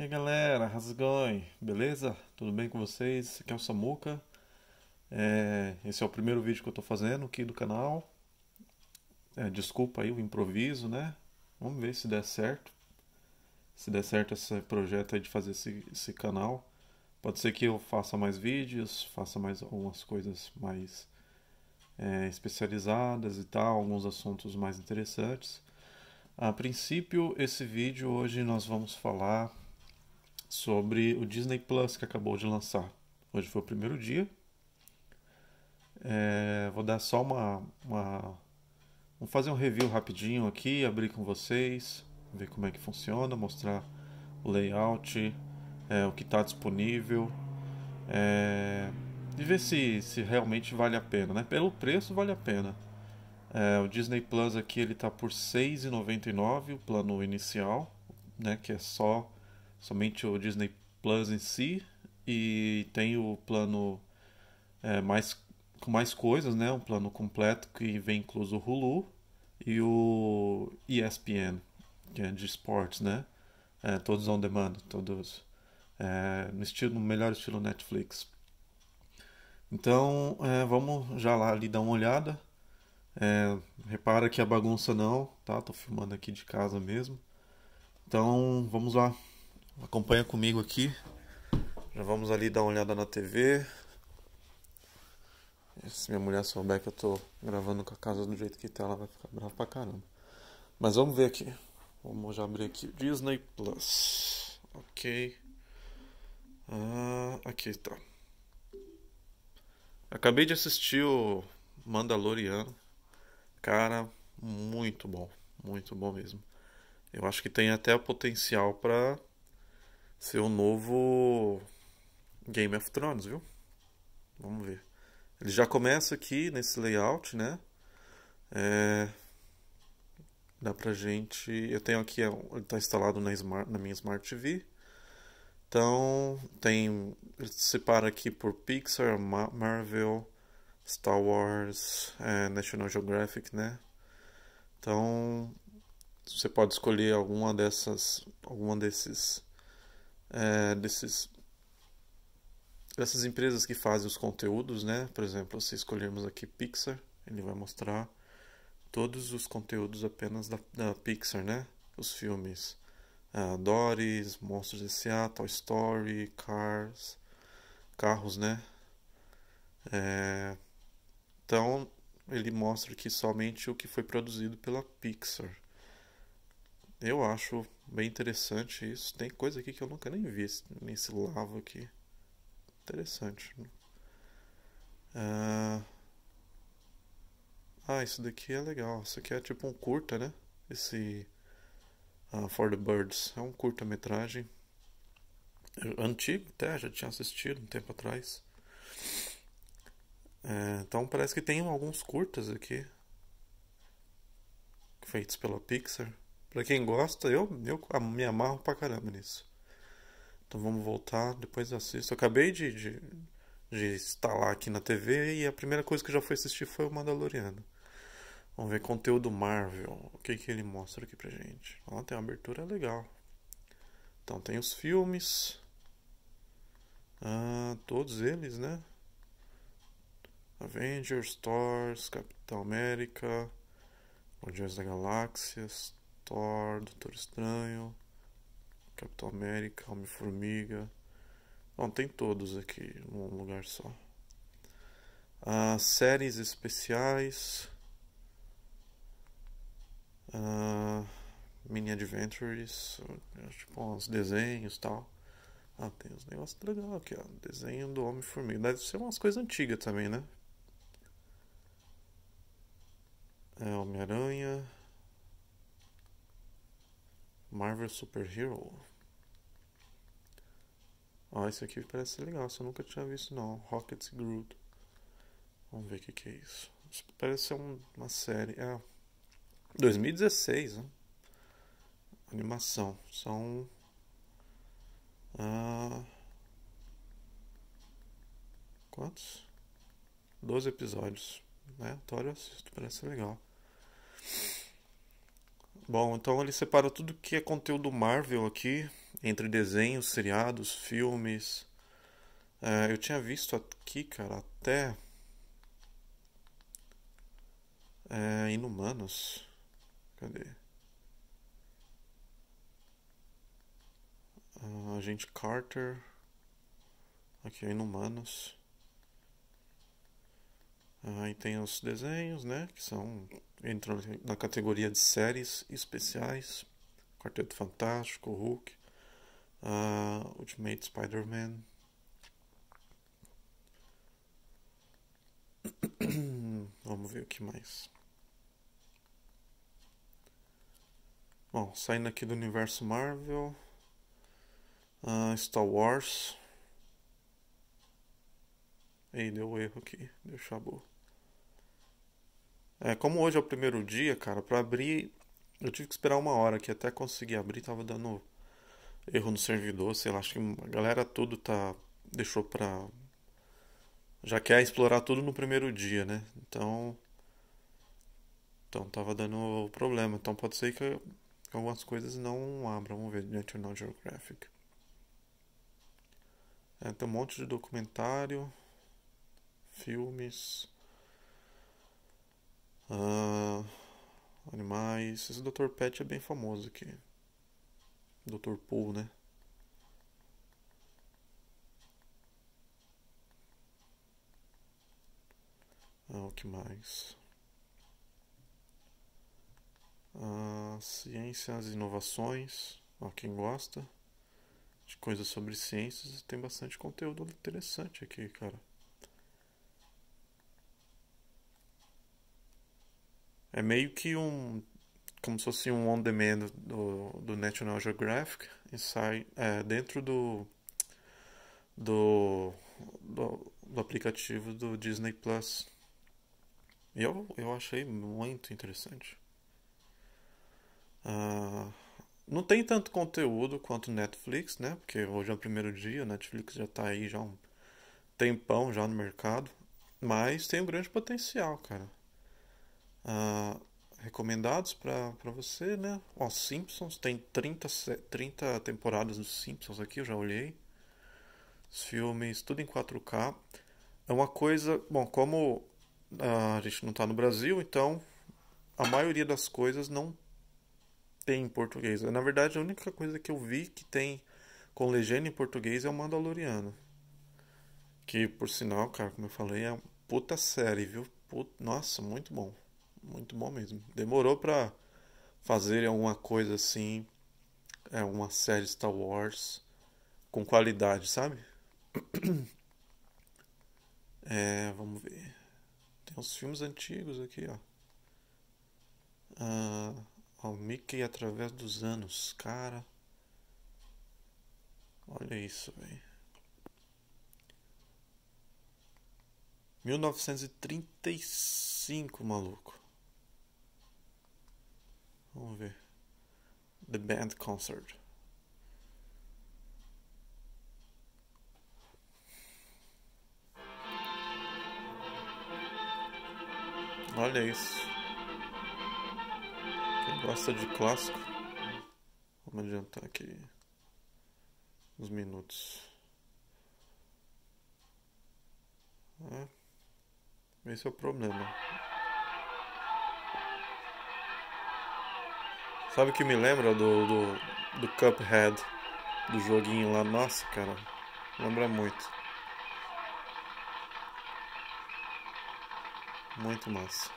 E aí galera, Rasgão, beleza? Tudo bem com vocês? Aqui é o Samuca. É, esse é o primeiro vídeo que eu tô fazendo aqui do canal. É, desculpa aí o improviso, né? Vamos ver se der certo. Se der certo esse projeto aí de fazer esse, esse canal. Pode ser que eu faça mais vídeos, faça mais algumas coisas mais é, especializadas e tal, alguns assuntos mais interessantes. A princípio, esse vídeo hoje nós vamos falar sobre o Disney Plus que acabou de lançar. Hoje foi o primeiro dia. É, vou dar só uma, uma. Vou fazer um review rapidinho aqui, abrir com vocês, ver como é que funciona, mostrar o layout, é, o que está disponível. É, e ver se, se realmente vale a pena, né? Pelo preço vale a pena. É, o Disney Plus aqui ele tá por R$ 6,99 o plano inicial, né? Que é só somente o Disney Plus em si e tem o plano é, mais com mais coisas, né? Um plano completo que vem incluso o Hulu e o ESPN, que é de esportes, né? É, todos on demand, todos é, no estilo no melhor estilo Netflix. Então é, vamos já lá ali dar uma olhada. É, repara que a bagunça não, tá? Tô filmando aqui de casa mesmo. Então vamos lá. Acompanha comigo aqui. Já vamos ali dar uma olhada na TV. Se minha mulher souber que eu tô gravando com a casa do jeito que tá, ela vai ficar brava pra caramba. Mas vamos ver aqui. Vamos já abrir aqui. Disney Plus. Ok. Ah, aqui tá. Acabei de assistir o Mandaloriano. Cara, muito bom. Muito bom mesmo. Eu acho que tem até potencial para ser o novo Game of Thrones, viu? Vamos ver. Ele já começa aqui nesse layout, né? É... Dá pra gente... Eu tenho aqui, é ele tá instalado na, smart, na minha Smart TV. Então, tem... Ele separa aqui por Pixar, Marvel, Star Wars, é, National Geographic, né? Então, você pode escolher alguma dessas... Alguma desses é, desses, dessas empresas que fazem os conteúdos, né? Por exemplo, se escolhermos aqui Pixar, ele vai mostrar todos os conteúdos apenas da, da Pixar, né? Os filmes uh, Doris, Monstros S.A., Toy Story, Cars, carros, né? É, então ele mostra aqui somente o que foi produzido pela Pixar. Eu acho bem interessante isso. Tem coisa aqui que eu nunca nem vi, nesse lavo aqui. Interessante. Ah, ah isso daqui é legal. Isso aqui é tipo um curta, né? Esse ah, For the Birds. É um curta-metragem. Eh, antigo até, já tinha assistido um tempo atrás. É, então parece que tem alguns curtas aqui. Feitos pela Pixar. Para quem gosta, eu, eu me amarro pra caramba nisso. Então vamos voltar, depois assisto. Eu acabei de, de, de instalar aqui na TV e a primeira coisa que eu já fui assistir foi o Mandaloriano. Vamos ver conteúdo Marvel. O que, que ele mostra aqui pra gente? Ó, tem uma abertura legal. Então tem os filmes. Ah, todos eles, né? Avengers, Thor, Capitão América, Guardiões da Galáxias, Thor, Doutor Estranho, Capitão América, Homem-Formiga. Bom, tem todos aqui num lugar só. Ah, séries especiais. Ah, mini adventures, tipo uns desenhos tal. Ah, tem uns negócios legais aqui, ó. Desenho do Homem-Formiga. Deve ser umas coisas antigas também, né? É, Homem-Aranha. Marvel Super Hero. Ó, ah, esse aqui parece legal, Eu nunca tinha visto não. Rocket Groot. Vamos ver o que, que é isso. isso parece ser um, uma série. Ah, é, 2016, né? Animação. São. Ah, quantos? 12 episódios. Né? Tório então, assisto, parece legal. Bom, então ele separa tudo que é conteúdo Marvel aqui, entre desenhos, seriados, filmes. É, eu tinha visto aqui, cara, até. É, Inumanos. Cadê? Ah, Agente Carter. Aqui, Inumanos. Aí tem os desenhos, né? Que são. entram na categoria de séries especiais. Quarteto Fantástico, Hulk, uh, Ultimate Spider-Man. Vamos ver o que mais. Bom, saindo aqui do universo Marvel. Uh, Star Wars. Ei, deu erro aqui. Deu chabu. É, como hoje é o primeiro dia, cara, para abrir eu tive que esperar uma hora que até conseguir abrir tava dando erro no servidor, sei lá, acho que a galera tudo tá deixou pra já quer explorar tudo no primeiro dia, né? Então então tava dando problema, então pode ser que algumas coisas não abram, vamos ver National Geographic. É, tem um monte de documentário, filmes ah, animais. Esse Dr. Pet é bem famoso aqui. Dr. Poo, né? Ah, o que mais? Ah, ciências e inovações. Ah, quem gosta de coisas sobre ciências tem bastante conteúdo interessante aqui, cara. É meio que um. Como se fosse um on-demand do, do National Geographic e sai é, dentro do, do, do, do aplicativo do Disney Plus. eu, eu achei muito interessante. Uh, não tem tanto conteúdo quanto Netflix, né? Porque hoje é o primeiro dia, Netflix já está aí já um tempão já no mercado. Mas tem um grande potencial, cara. Ah, recomendados para você, né? Ó, Simpsons, tem 30, 30 temporadas dos Simpsons aqui, eu já olhei. Os filmes, tudo em 4K. É uma coisa. Bom, como uh, a gente não está no Brasil, então a maioria das coisas não tem em português. Na verdade, a única coisa que eu vi que tem com legenda em português é o Mandaloriano. Que, por sinal, cara, como eu falei, é uma puta série, viu? Puta... Nossa, muito bom. Muito bom mesmo. Demorou para fazer alguma coisa assim, é uma série Star Wars com qualidade, sabe? É, vamos ver. Tem uns filmes antigos aqui, ó. Ah, o Mickey através dos anos, cara. Olha isso, velho. 1935, maluco. Vamos ver. The Band Concert. Olha isso. Quem gosta de clássico? Vamos adiantar aqui os minutos. É. Esse é o problema. Sabe o que me lembra do, do, do Cuphead, do joguinho lá? Nossa, cara, lembra muito. Muito massa.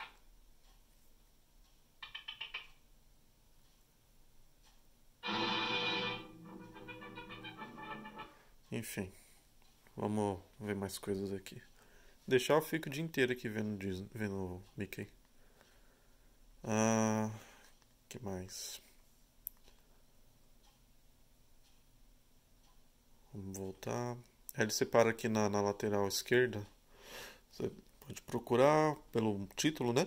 Enfim, vamos ver mais coisas aqui. Deixar eu fico o dia inteiro aqui vendo, Disney, vendo Mickey. Ah. Uh que mais? Vamos voltar. Ele separa aqui na, na lateral esquerda. Você pode procurar pelo título, né?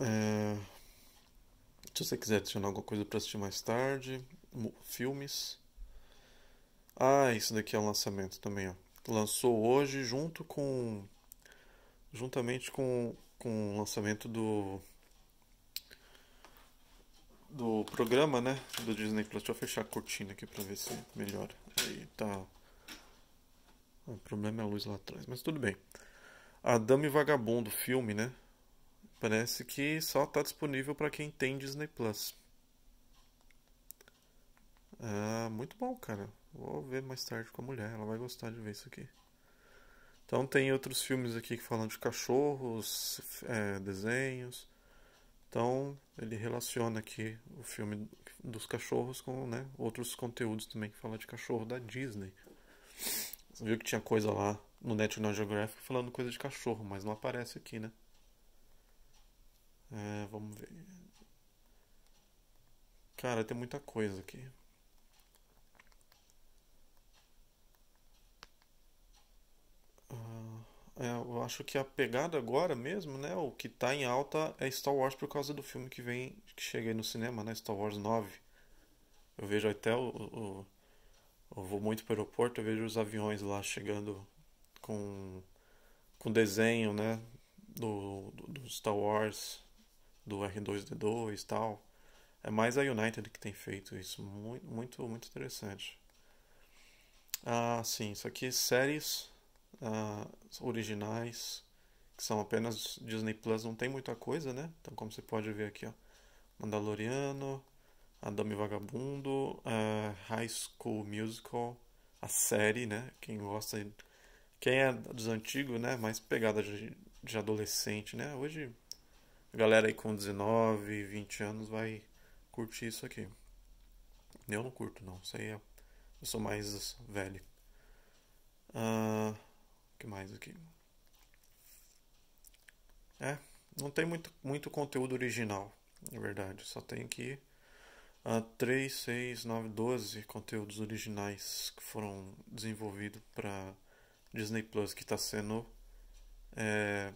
É... Se você quiser adicionar alguma coisa para assistir mais tarde, filmes. Ah, isso daqui é um lançamento também, ó. Lançou hoje junto com juntamente com, com o lançamento do do programa, né? Do Disney Plus. Deixa eu fechar a cortina aqui pra ver se melhora. Aí tá. O problema é a luz lá atrás, mas tudo bem. A Dama e Vagabundo, filme, né? Parece que só tá disponível para quem tem Disney Plus. Ah, muito bom, cara. Vou ver mais tarde com a mulher, ela vai gostar de ver isso aqui. Então tem outros filmes aqui que falam de cachorros, é, desenhos. Então, ele relaciona aqui o filme dos cachorros com né, outros conteúdos também que fala de cachorro da Disney. Você viu que tinha coisa lá no National Geographic falando coisa de cachorro, mas não aparece aqui, né? É, vamos ver. Cara, tem muita coisa aqui. É, eu acho que a pegada agora mesmo, né? O que tá em alta é Star Wars por causa do filme que vem, que chega aí no cinema, né? Star Wars 9. Eu vejo até o. o eu vou muito para o aeroporto, eu vejo os aviões lá chegando com, com desenho, né? Do, do, do Star Wars, do R2D2 e tal. É mais a United que tem feito isso. Muito, muito, muito interessante. Ah, sim, isso aqui séries uh, originais, que são apenas Disney Plus, não tem muita coisa, né? Então, como você pode ver aqui, ó, Mandaloriano, Adame Vagabundo, uh, High School Musical, a série, né? Quem gosta, quem é dos antigos, né? Mais pegada de, de adolescente, né? Hoje, a galera aí com 19, 20 anos vai curtir isso aqui. Eu não curto, não. Isso aí é... Eu sou mais velho. Uh, que mais aqui? É, não tem muito, muito conteúdo original, na verdade. Só tem aqui uh, 3, 6, 9, 12 conteúdos originais que foram desenvolvidos para Disney Plus, que está sendo é,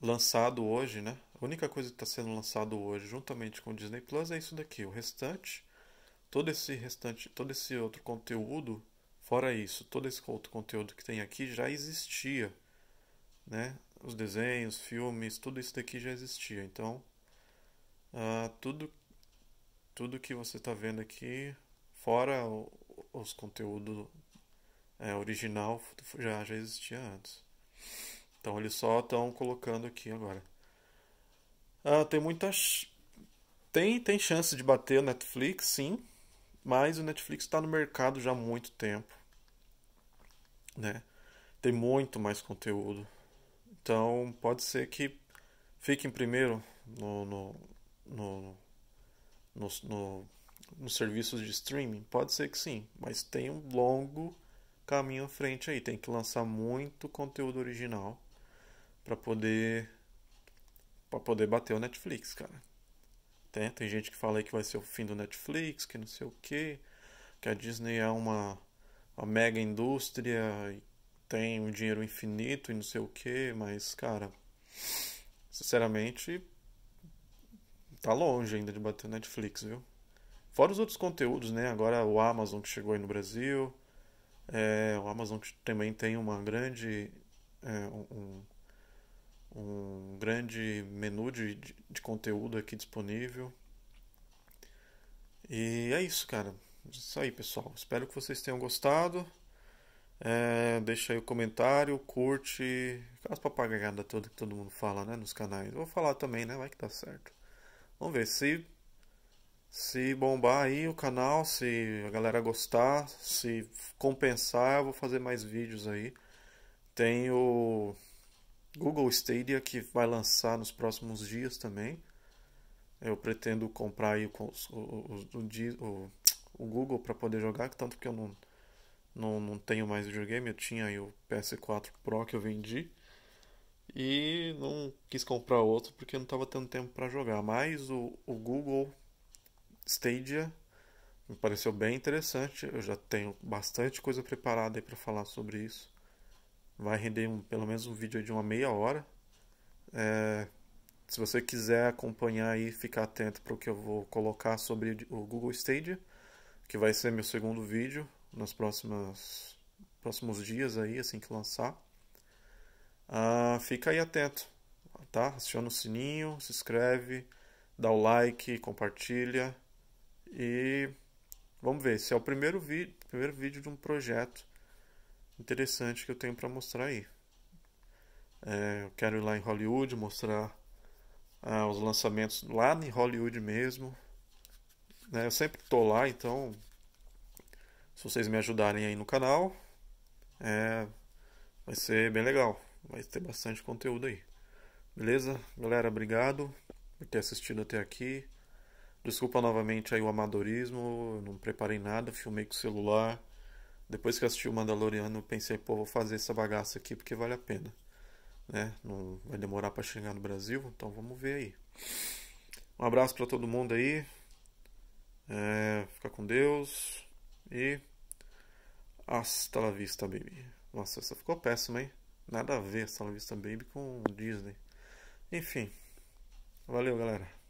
lançado hoje, né? A única coisa que está sendo lançado hoje, juntamente com o Disney Plus, é isso daqui. O restante, todo esse restante, todo esse outro conteúdo Fora isso, todo esse outro conteúdo que tem aqui já existia, né? Os desenhos, filmes, tudo isso daqui já existia. Então, uh, tudo, tudo que você está vendo aqui, fora o, os conteúdos é, original, já, já existia antes. Então, eles só estão colocando aqui agora. Uh, tem muitas... Tem, tem chance de bater o Netflix, sim. Mas o Netflix está no mercado já há muito tempo né? Tem muito mais conteúdo. Então pode ser que fiquem primeiro no, no, no, no, no nos serviços de streaming? Pode ser que sim, mas tem um longo caminho à frente aí. Tem que lançar muito conteúdo original para poder para poder bater o Netflix, cara. Tem, tem gente que fala aí que vai ser o fim do Netflix, que não sei o que, que a Disney é uma a mega indústria e tem um dinheiro infinito e não sei o que, mas, cara, sinceramente, tá longe ainda de bater Netflix, viu? Fora os outros conteúdos, né? Agora o Amazon que chegou aí no Brasil. É, o Amazon que também tem uma grande. É, um, um grande menu de, de, de conteúdo aqui disponível. E é isso, cara. É isso aí, pessoal. Espero que vocês tenham gostado. É, deixa aí o comentário, curte. Aquelas papagaiadas todas que todo mundo fala, né? Nos canais. vou falar também, né? Vai que dá certo. Vamos ver se. Se bombar aí o canal, se a galera gostar, se compensar, eu vou fazer mais vídeos aí. Tem o Google Stadia que vai lançar nos próximos dias também. Eu pretendo comprar aí o, o, o, o o Google para poder jogar, tanto que eu não, não, não tenho mais videogame, eu tinha aí o PS4 Pro que eu vendi e não quis comprar outro porque não estava tendo tempo para jogar. Mas o, o Google Stadia me pareceu bem interessante. Eu já tenho bastante coisa preparada aí para falar sobre isso. Vai render um, pelo menos um vídeo de uma meia hora. É, se você quiser acompanhar e ficar atento para o que eu vou colocar sobre o Google Stadia, que vai ser meu segundo vídeo nos próximos, próximos dias aí, assim que lançar. Uh, fica aí atento, tá? Aciona o sininho, se inscreve, dá o like, compartilha e vamos ver. Esse é o primeiro, vídeo primeiro vídeo de um projeto interessante que eu tenho para mostrar aí. É, eu quero ir lá em Hollywood mostrar ah, os lançamentos lá em Hollywood mesmo, né? Eu sempre estou lá, então se vocês me ajudarem aí no canal, é, vai ser bem legal. Vai ter bastante conteúdo aí. Beleza? Galera, obrigado por ter assistido até aqui. Desculpa novamente aí o amadorismo, não preparei nada, filmei com o celular. Depois que assisti o Mandaloriano, pensei, pô, vou fazer essa bagaça aqui porque vale a pena. Né? Não vai demorar para chegar no Brasil, então vamos ver aí. Um abraço para todo mundo aí. É, fica com Deus e hasta la vista, baby. Nossa, essa ficou péssima, hein? Nada a ver hasta la vista, baby com Disney. Enfim, valeu, galera.